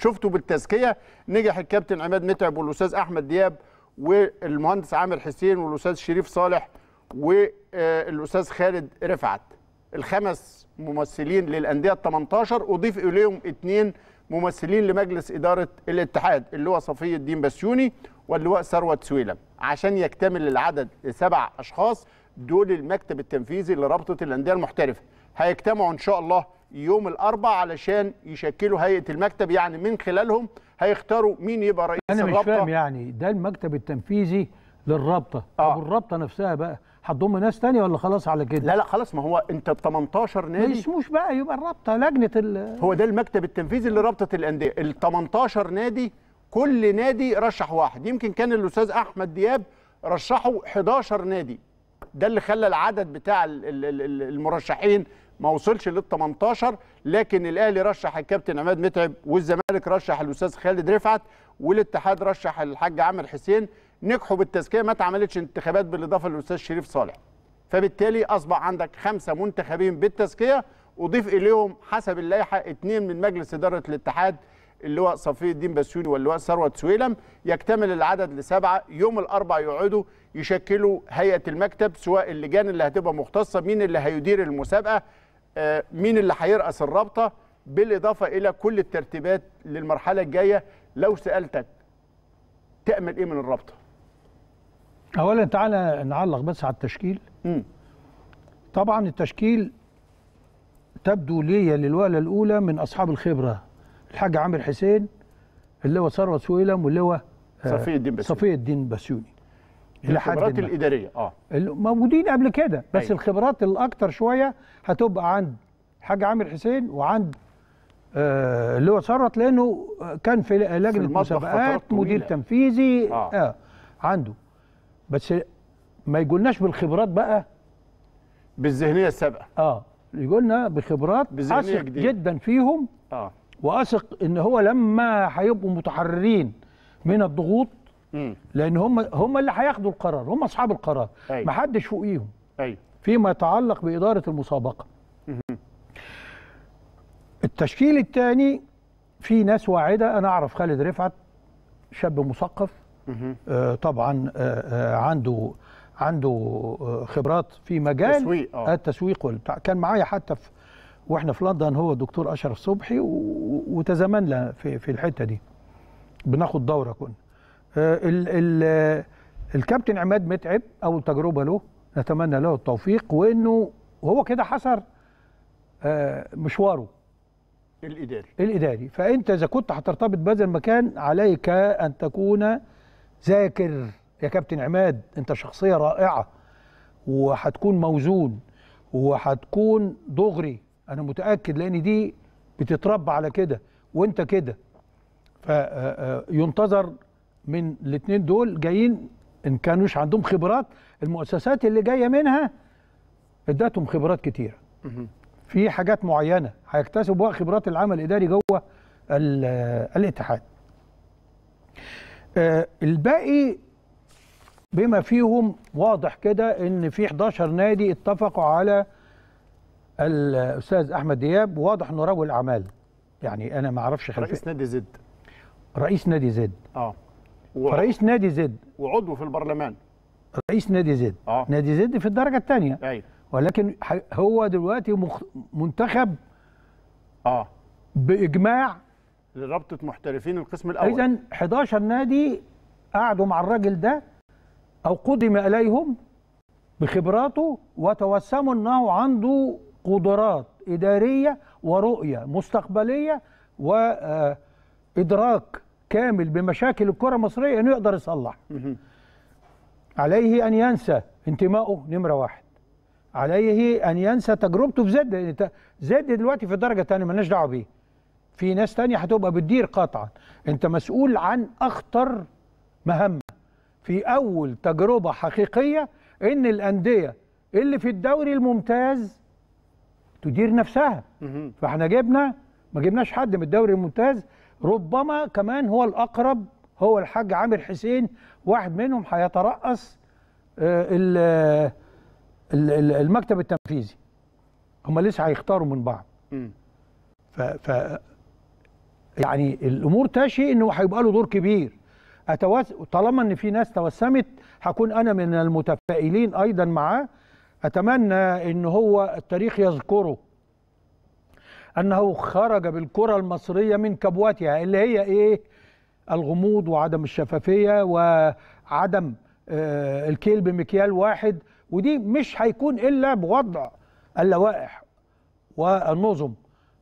شفتوا بالتزكيه نجح الكابتن عماد متعب والاستاذ احمد دياب والمهندس عامر حسين والاستاذ شريف صالح والاستاذ خالد رفعت الخمس ممثلين للانديه ال 18 اضيف اليهم اثنين ممثلين لمجلس اداره الاتحاد اللواء صفي الدين بسيوني واللواء ثروت سويلم عشان يكتمل العدد لسبع اشخاص دول المكتب التنفيذي لرابطه الانديه المحترفه هيجتمعوا ان شاء الله يوم الاربعاء علشان يشكلوا هيئه المكتب يعني من خلالهم هيختاروا مين يبقى رئيس الرابطه انا مش فاهم يعني ده المكتب التنفيذي للرابطه آه. طب الرابطه نفسها بقى هتضم ناس تانية ولا خلاص على كده لا لا خلاص ما هو انت ال 18 نادي ما اسموش بقى يبقى الرابطه لجنه ال هو ده المكتب التنفيذي لرابطه الانديه ال 18 نادي كل نادي رشح واحد يمكن كان الاستاذ احمد دياب رشحوا 11 نادي ده اللي خلى العدد بتاع المرشحين ما وصلش لل 18 لكن الاهلي رشح الكابتن عماد متعب والزمالك رشح الاستاذ خالد رفعت والاتحاد رشح الحاج عامر حسين نجحوا بالتزكيه ما اتعملتش انتخابات بالاضافه للاستاذ شريف صالح فبالتالي اصبح عندك خمسه منتخبين بالتزكيه اضيف اليهم حسب اللائحه اثنين من مجلس اداره الاتحاد اللواء صفي الدين بسيوني واللواء ثروت سويلم يكتمل العدد لسبعه يوم الاربع يقعدوا يشكلوا هيئه المكتب سواء اللجان اللي هتبقى مختصه مين اللي هيدير المسابقه آه، مين اللي هيرأس الرابطه بالاضافه الى كل الترتيبات للمرحله الجايه لو سالتك تامل ايه من الرابطه؟ اولا تعالى نعلق بس على التشكيل م. طبعا التشكيل تبدو لي للوهله الاولى من اصحاب الخبره الحاج عامر حسين اللواء ثروت سويلم واللواء آه، صفي الدين بسيوني صفي الدين بسيوني الخبرات الاداريه اه موجودين قبل كده بس أيوة. الخبرات الاكتر شويه هتبقى عند الحاج عامر حسين وعند آه، اللي هو ثروت لانه كان في لجنه في مدير تنفيذي آه. اه عنده بس ما يقولناش بالخبرات بقى بالذهنيه السابقه اه يقولنا بخبرات اثق جدا فيهم اه واثق ان هو لما هيبقوا متحررين من الضغوط مم. لان هم هم اللي هياخدوا القرار هم اصحاب القرار أيوة. محدش فوقيهم أيوة. فيما يتعلق باداره المسابقه مم. التشكيل الثاني في ناس واعده انا اعرف خالد رفعت شاب مثقف آه طبعا آه آه عنده عنده آه، خبرات في مجال التسويق آه. التسويق والبتاع كان معايا حتى في واحنا في لندن هو الدكتور اشرف صبحي وتزامنا في في الحته دي بناخد دوره كنا آه، ال ال آه، الكابتن عماد متعب اول تجربه له نتمنى له التوفيق وانه وهو كده حصر آه، مشواره الاداري الاداري فانت اذا كنت هترتبط بهذا المكان عليك ان تكون ذاكر يا كابتن عماد انت شخصيه رائعه وهتكون موزون وهتكون دغري انا متاكد لان دي بتتربى على كده وانت كده فينتظر من الاثنين دول جايين ان كانوش عندهم خبرات المؤسسات اللي جايه منها ادتهم خبرات كتيره في حاجات معينه هيكتسبوها خبرات العمل الاداري جوه آه، الاتحاد آه، الباقي بما فيهم واضح كده ان في 11 نادي اتفقوا على الاستاذ احمد دياب واضح انه رجل اعمال يعني انا ما اعرفش رئيس نادي زد رئيس نادي زد اه و... رئيس نادي زد وعضو في البرلمان رئيس نادي زد آه. نادي زد في الدرجه الثانيه ايوه ولكن هو دلوقتي مخ... منتخب اه باجماع لرابطه محترفين القسم الاول اذا 11 نادي قعدوا مع الراجل ده او قدم اليهم بخبراته وتوسموا انه عنده قدرات اداريه ورؤيه مستقبليه وادراك كامل بمشاكل الكره المصريه انه يقدر يصلح عليه ان ينسى انتمائه نمره واحد عليه ان ينسى تجربته في زد يعني زد دلوقتي في الدرجه الثانيه مالناش دعوه بيه في ناس تانية هتبقى بتدير قطعا انت مسؤول عن اخطر مهمه في اول تجربه حقيقيه ان الانديه اللي في الدوري الممتاز تدير نفسها فاحنا جبنا ما جبناش حد من الدوري الممتاز ربما كمان هو الأقرب هو الحاج عامر حسين واحد منهم هيترأس آه، المكتب التنفيذي هم لسه هيختاروا من بعض ف, ف يعني الامور تشي انه هيبقى له دور كبير أتوس... طالما ان في ناس توسمت هكون انا من المتفائلين ايضا معاه اتمنى ان هو التاريخ يذكره أنه خرج بالكرة المصرية من كبوتها اللي هي إيه الغموض وعدم الشفافية وعدم آه، الكيل بمكيال واحد ودي مش هيكون إلا بوضع اللوائح والنظم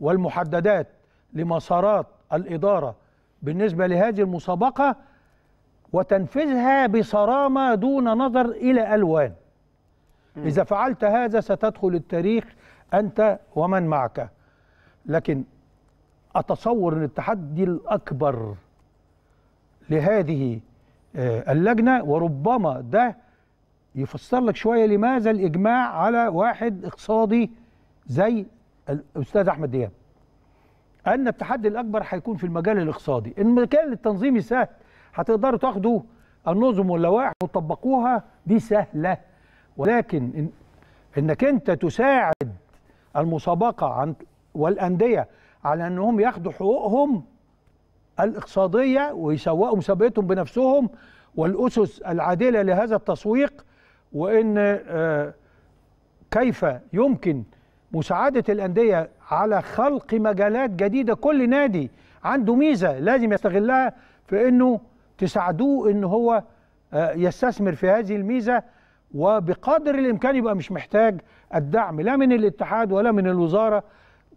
والمحددات لمسارات الإدارة بالنسبة لهذه المسابقة وتنفيذها بصرامة دون نظر إلى ألوان إذا فعلت هذا ستدخل التاريخ أنت ومن معك لكن اتصور ان التحدي الاكبر لهذه آه، اللجنه وربما ده يفسر لك شويه لماذا الاجماع على واحد اقتصادي زي الاستاذ احمد دياب ان التحدي الاكبر هيكون في المجال الاقتصادي المجال التنظيمي سهل هتقدروا تاخدوا النظم واللوائح وتطبقوها دي سهله ولكن إن انك انت تساعد المسابقه عن والانديه على انهم ياخدوا حقوقهم الاقتصاديه ويسوقوا مسابقتهم بنفسهم والاسس العادله لهذا التسويق وان آه، كيف يمكن مساعده الانديه على خلق مجالات جديده كل نادي عنده ميزه لازم يستغلها في انه تساعدوه ان هو آه، يستثمر في هذه الميزه وبقدر الامكان يبقى مش محتاج الدعم لا من الاتحاد ولا من الوزاره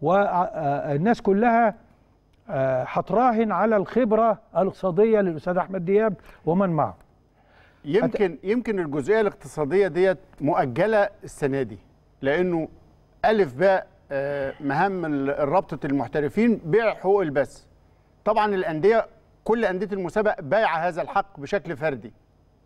والناس كلها هتراهن آه، على الخبرة الاقتصادية للأستاذ أحمد دياب ومن معه يمكن أت... يمكن الجزئية الاقتصادية ديت مؤجلة السنة دي لأنه ألف باء آه، مهام رابطة المحترفين بيع حقوق البث طبعا الأندية كل أندية المسابقة بايعة هذا الحق بشكل فردي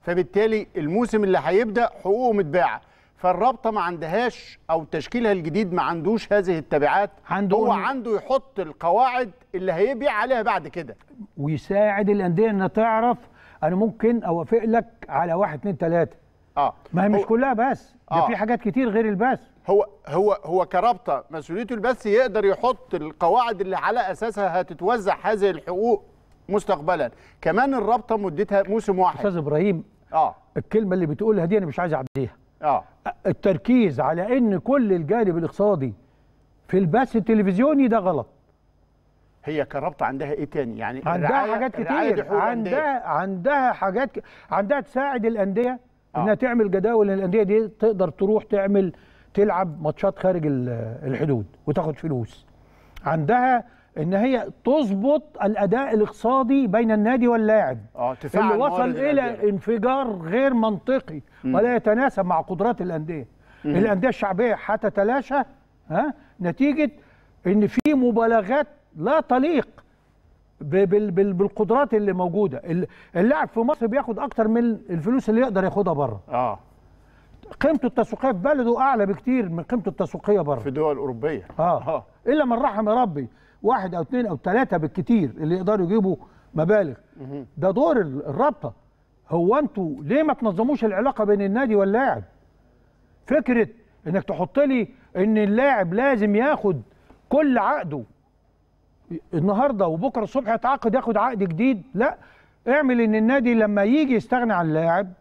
فبالتالي الموسم اللي هيبدأ حقوقه متباعة فالرابطه ما عندهاش او تشكيلها الجديد ما عندوش هذه التبعات عنده هو عنده يحط القواعد اللي هيبيع عليها بعد كده ويساعد الانديه انها تعرف انا ممكن اوافق لك على واحد اثنين ثلاثة اه ما هي مش كلها بس ده آه. في حاجات كتير غير البث هو هو هو كرابطه مسؤوليته البث يقدر يحط القواعد اللي على اساسها هتتوزع هذه الحقوق مستقبلا كمان الرابطه مدتها موسم واحد استاذ ابراهيم اه الكلمه اللي بتقولها دي انا مش عايز اعديها اه التركيز على ان كل الجانب الاقتصادي في البث التلفزيوني ده غلط هي كربطه عندها ايه تاني يعني عندها حاجات كتير عندها عندها حاجات ك... عندها تساعد الانديه آه. انها تعمل جداول الانديه دي تقدر تروح تعمل تلعب ماتشات خارج الحدود وتاخد فلوس عندها ان هي تظبط الاداء الاقتصادي بين النادي واللاعب اه اللي وصل الى انفجار غير منطقي م. ولا يتناسب مع قدرات الانديه م. الانديه الشعبيه حتتلاشى ها نتيجه ان في مبالغات لا تليق بالقدرات اللي موجوده اللاعب في مصر بياخد اكتر من الفلوس اللي يقدر ياخدها بره اه قيمته التسويقيه في بلده اعلى بكتير من قيمته التسويقيه بره في دول اوروبيه اه, آه. الا من رحم ربي واحد او اثنين او ثلاثه بالكتير اللي يقدروا يجيبوا مبالغ ده دور الرابطه هو انتوا ليه ما تنظموش العلاقه بين النادي واللاعب فكره انك تحط لي ان اللاعب لازم ياخد كل عقده النهارده وبكره الصبح يتعاقد ياخد عقد جديد لا اعمل ان النادي لما يجي يستغنى عن اللاعب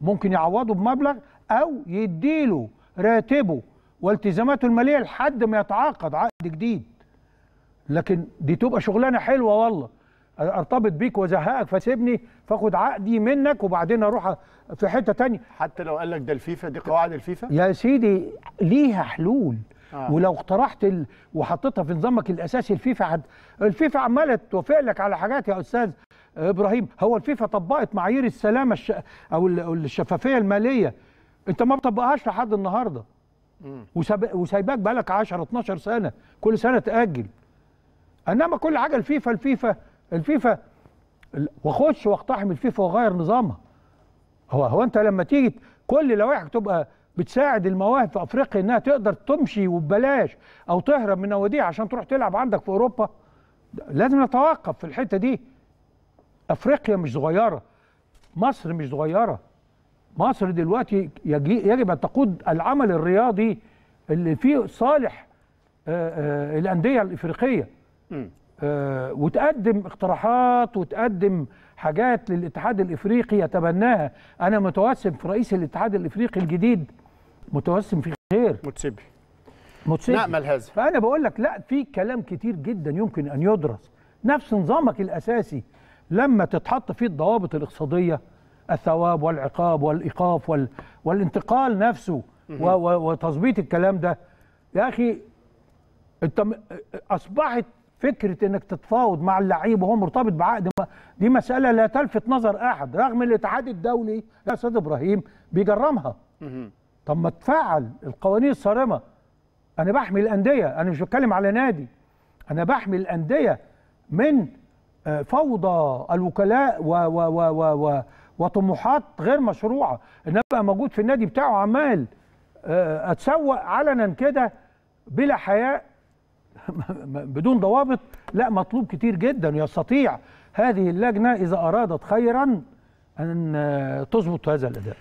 ممكن يعوضه بمبلغ او يديله راتبه والتزاماته الماليه لحد ما يتعاقد عقد جديد لكن دي تبقى شغلانه حلوه والله ارتبط بيك وازهقك فسيبني فاخد عقدي منك وبعدين اروح في حته تانية حتى لو قال لك ده الفيفا دي قواعد الفيفا يا سيدي ليها حلول آه. ولو اقترحت ال... وحطيتها في نظامك الاساسي الفيفا حد... الفيفا عماله توافق لك على حاجات يا استاذ ابراهيم هو الفيفا طبقت معايير السلامه الش... او الشفافيه الماليه انت ما بتطبقهاش لحد النهارده وسايباك بقالك 10 12 سنه كل سنه تاجل انما كل حاجه الفيفا الفيفا الفيفا واخش واقتحم الفيفا واغير نظامها هو هو انت لما تيجي كل لوائحك تبقى بتساعد المواهب في افريقيا انها تقدر تمشي وببلاش او تهرب من نواديها عشان تروح تلعب عندك في اوروبا لازم نتوقف في الحته دي افريقيا مش صغيره مصر مش صغيره مصر دلوقتي يجب ان تقود العمل الرياضي اللي فيه صالح آه، آه، الانديه الافريقيه آه وتقدم اقتراحات وتقدم حاجات للاتحاد الافريقي يتبناها انا متوسم في رئيس الاتحاد الافريقي الجديد متوسم في خير متسبي متسبي نأمل هذا فانا بقول لك لا في كلام كتير جدا يمكن ان يدرس نفس نظامك الاساسي لما تتحط فيه الضوابط الاقتصاديه الثواب والعقاب والايقاف وال... والانتقال نفسه و... و... وتظبيط الكلام ده يا اخي انت اصبحت فكره انك تتفاوض مع اللعيب وهو مرتبط بعقد دي مساله لا تلفت نظر احد رغم الاتحاد الدولي يا استاذ ابراهيم بيجرمها طب ما تفعل القوانين الصارمه انا بحمي الانديه انا مش بتكلم على نادي انا بحمي الانديه من آه، فوضى الوكلاء و و و و و وطموحات غير مشروعه ان ابقى موجود في النادي بتاعه عمال آه، اتسوق علنا كده بلا حياء بدون ضوابط لا مطلوب كتير جدا يستطيع هذه اللجنه اذا ارادت خيرا ان تظبط هذا الاداء